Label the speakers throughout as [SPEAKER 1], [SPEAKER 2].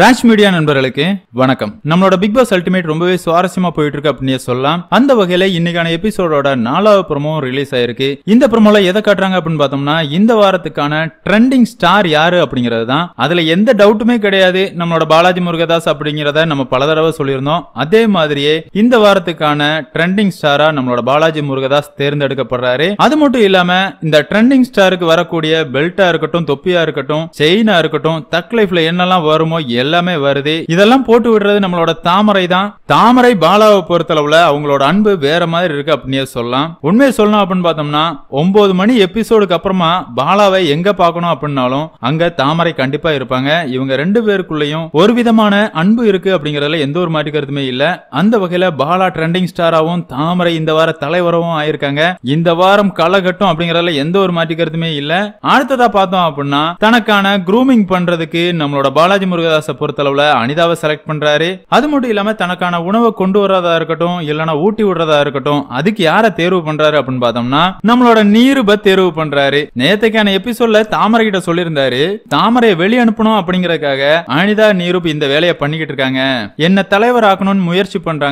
[SPEAKER 1] Raj media நண்பர்களுக்கு வணக்கம் நம்மளோட பிக் பாஸ் அல்டிமேட் ரொம்பவே சுவாரஸ்யமா போயிட்டு இருக்கு அப்படின்னு சொல்லலாம் அந்த வகையில இன்னைக்கான எபிசோடோட நாலாவது ப்ரமோ ரிலீஸ் ஆயிருக்கு இந்த ப்ரமோல எதை காட்டுறாங்க அப்படின்னு பார்த்தோம்னா இந்த வாரத்துக்கான ட்ரெண்டிங் ஸ்டார் யாரு அப்படிங்கிறது தான் அதுல எந்த டவுட்டுமே கிடையாது நம்மளோட பாலாஜி முருகதாஸ் அப்படிங்கிறத நம்ம பல தடவை சொல்லியிருந்தோம் அதே மாதிரியே இந்த வாரத்துக்கான ட்ரெண்டிங் ஸ்டாரா நம்மளோட பாலாஜி முருகதாஸ் தேர்ந்தெடுக்கப்படுறாரு அது மட்டும் இல்லாம இந்த ட்ரெண்டிங் ஸ்டாருக்கு வரக்கூடிய பெல்ட்டா இருக்கட்டும் தொப்பியா இருக்கட்டும் செயினா இருக்கட்டும் தக் லைஃப்ல என்னெல்லாம் வருமோ எல்லாமே வருது இதெல்லாம் போட்டு விடுறது நம்மளோட தாமரை தான் தாமரை பாலாவை பொறுத்தளவுல அவங்களோட அன்பு வேற மாதிரி இருக்கு அப்படின்னே சொல்லலாம் உண்மையை சொல்லணும் அப்படின்னு பார்த்தோம்னா ஒன்பது மணி எபிசோடுக்கு அப்புறமா பாலாவை எங்க பார்க்கணும் அப்படின்னாலும் அங்க தாமரை கண்டிப்பா இருப்பாங்க இவங்க ரெண்டு பேருக்குள்ளயும் ஒரு விதமான அன்பு இருக்கு அப்படிங்கறதுல எந்த ஒரு மாதிரி கருத்துமே இல்ல அந்த வகையில பாலா ட்ரெண்டிங் ஸ்டாராவும் தாமரை இந்த வார தலைவரவும் ஆயிருக்காங்க இந்த வாரம் காலகட்டம் அப்படிங்கறதுல எந்த ஒரு மாற்றி கருத்துமே இல்ல அடுத்ததா பார்த்தோம் அப்படின்னா தனக்கான குரூமிங் பண்றதுக்கு நம்மளோட பாலாஜி முருகதாச ஸ்டார்ஸை பொறுத்தளவில் அனிதாவை செலக்ட் பண்ணுறாரு அது மட்டும் இல்லாம தனக்கான உணவை கொண்டு வர்றதா இருக்கட்டும் இல்லைனா ஊட்டி விடுறதா இருக்கட்டும் அதுக்கு யார தேர்வு பண்றாரு அப்படின்னு பார்த்தோம்னா நம்மளோட நீருப தேர்வு பண்றாரு நேத்தைக்கான எபிசோட்ல தாமரை கிட்ட சொல்லியிருந்தாரு தாமரையை வெளிய அனுப்பணும் அப்படிங்கறதுக்காக அனிதா நீருப் இந்த வேலையை பண்ணிக்கிட்டு இருக்காங்க என்ன தலைவர் ஆக்கணும்னு முயற்சி பண்றாங்க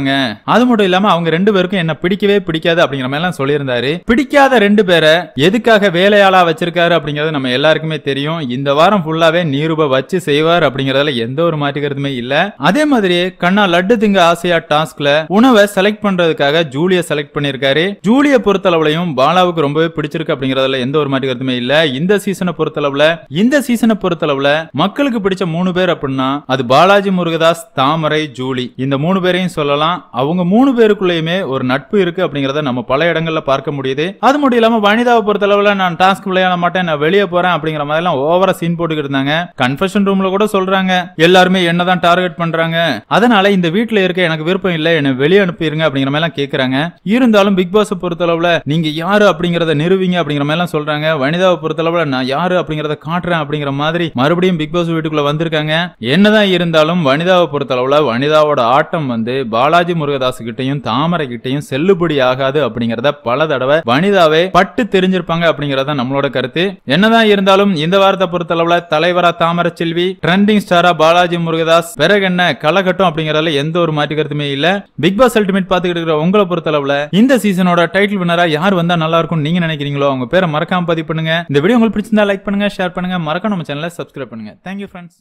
[SPEAKER 1] அது மட்டும் இல்லாம அவங்க ரெண்டு பேருக்கும் என்ன பிடிக்கவே பிடிக்காது அப்படிங்கிற மாதிரி எல்லாம் சொல்லியிருந்தாரு பிடிக்காத ரெண்டு பேரை எதுக்காக வேலையாளா வச்சிருக்காரு அப்படிங்கறது நம்ம எல்லாருக்குமே தெரியும் இந்த வாரம் ஃபுல்லாவே நீருப வச்சு செய்வார் அப்படிங்கறதுல எந்த ஒரு மாற்றிக்கிறதுமே இல்ல அதே மாதிரி கண்ணா லட்டு திங்க ஆசையா டாஸ்க்ல உணவை செலக்ட் பண்றதுக்காக ஜூலிய செலக்ட் பண்ணிருக்காரு ஜூலிய பொறுத்தளவுலயும் பாலாவுக்கு ரொம்பவே பிடிச்சிருக்கு அப்படிங்கறதுல எந்த ஒரு மாற்றிக்கிறதுமே இல்ல இந்த சீசனை பொறுத்தளவுல இந்த சீசனை பொறுத்தளவுல மக்களுக்கு பிடிச்ச மூணு பேர் அப்படின்னா அது பாலாஜி முருகதாஸ் தாமரை ஜூலி இந்த மூணு பேரையும் சொல்லலாம் அவங்க மூணு பேருக்குள்ளயுமே ஒரு நட்பு இருக்கு அப்படிங்கறத நம்ம பல இடங்கள்ல பார்க்க முடியுது அது மட்டும் இல்லாம வனிதாவை பொறுத்தளவுல நான் டாஸ்க் விளையாட மாட்டேன் நான் வெளியே போறேன் அப்படிங்கிற மாதிரி எல்லாம் ஓவரா சீன் போட்டுக்கிட்டு இருந்தாங்க கன்ஃபெஷன் ரூம்ல கூட சொல்றாங்க எல்லாருமே என்னதான் டார்கெட் பண்றாங்க அதனால இந்த வீட்டுல இருக்க எனக்கு விருப்பம் இல்லை என்ன வெளியே அனுப்பிடுங்க அப்படிங்கிற மாதிரி எல்லாம் இருந்தாலும் பிக் பாஸ் பொறுத்தளவுல நீங்க யாரு அப்படிங்கறத நிறுவீங்க அப்படிங்கிற மாதிரி எல்லாம் சொல்றாங்க வனிதாவை பொறுத்தளவுல நான் யாரு அப்படிங்கறத காட்டுறேன் அப்படிங்கிற மாதிரி மறுபடியும் பிக் பாஸ் வீட்டுக்குள்ள வந்திருக்காங்க என்னதான் இருந்தாலும் வனிதாவை பொறுத்தளவுல வனிதாவோட ஆட்டம் வந்து பாலாஜி முருகதாஸ் கிட்டையும் தாமரை கிட்டையும் செல்லுபடி ஆகாது அப்படிங்கறத பல தடவை வனிதாவே பட்டு தெரிஞ்சிருப்பாங்க அப்படிங்கறத நம்மளோட கருத்து என்னதான் இருந்தாலும் இந்த வாரத்தை பொறுத்தளவுல தலைவரா தாமரை செல்வி ட்ரெண்டிங் ஸ்டாரா பாலாஜி முருகதாஸ் பிறகு என்ன கலகட்டும் அப்படிங்கறதுல எந்த ஒரு மாற்று கருத்துமே இல்ல பிக் பாஸ் அல்டிமேட் பாத்துக்கிட்டு இருக்கிற உங்களை பொறுத்தளவுல இந்த சீசனோட டைட்டில் வினரா யார் வந்தா நல்லா இருக்கும் நீங்க நினைக்கிறீங்களோ அவங்க பேரை மறக்காம பதிவு பண்ணுங்க இந்த வீடியோ உங்களுக்கு பிடிச்சிருந்தா லைக் பண்ணுங்க ஷேர் பண்ணுங்க மறக்காம நம்ம சேனலை சப்ஸ்கிரைப் பண்ணுங்க தேங்க்யூ ஃப்ரெண்ட்ஸ்